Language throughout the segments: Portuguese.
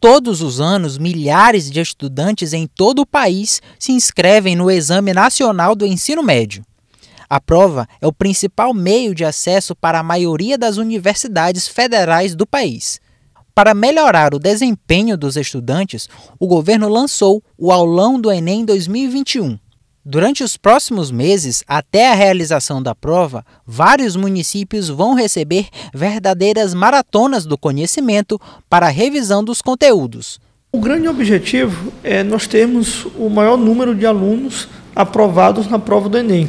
Todos os anos, milhares de estudantes em todo o país se inscrevem no Exame Nacional do Ensino Médio. A prova é o principal meio de acesso para a maioria das universidades federais do país. Para melhorar o desempenho dos estudantes, o governo lançou o Aulão do Enem 2021. Durante os próximos meses, até a realização da prova, vários municípios vão receber verdadeiras maratonas do conhecimento para a revisão dos conteúdos. O grande objetivo é nós termos o maior número de alunos aprovados na prova do Enem.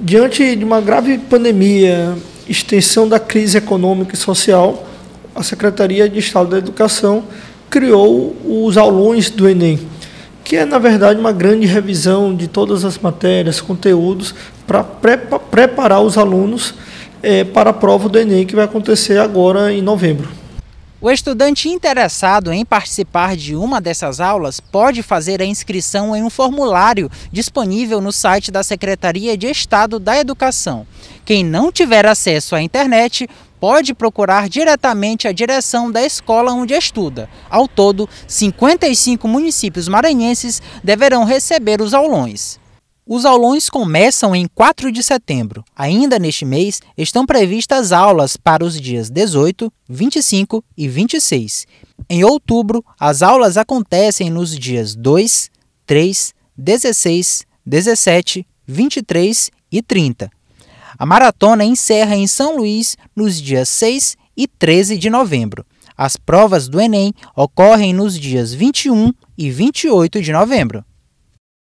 Diante de uma grave pandemia, extensão da crise econômica e social, a Secretaria de Estado da Educação criou os aulões do Enem que é, na verdade, uma grande revisão de todas as matérias, conteúdos, para pre preparar os alunos é, para a prova do Enem, que vai acontecer agora em novembro. O estudante interessado em participar de uma dessas aulas pode fazer a inscrição em um formulário disponível no site da Secretaria de Estado da Educação. Quem não tiver acesso à internet pode procurar diretamente a direção da escola onde estuda. Ao todo, 55 municípios maranhenses deverão receber os aulões. Os aulões começam em 4 de setembro. Ainda neste mês, estão previstas aulas para os dias 18, 25 e 26. Em outubro, as aulas acontecem nos dias 2, 3, 16, 17, 23 e 30. A maratona encerra em São Luís nos dias 6 e 13 de novembro. As provas do Enem ocorrem nos dias 21 e 28 de novembro.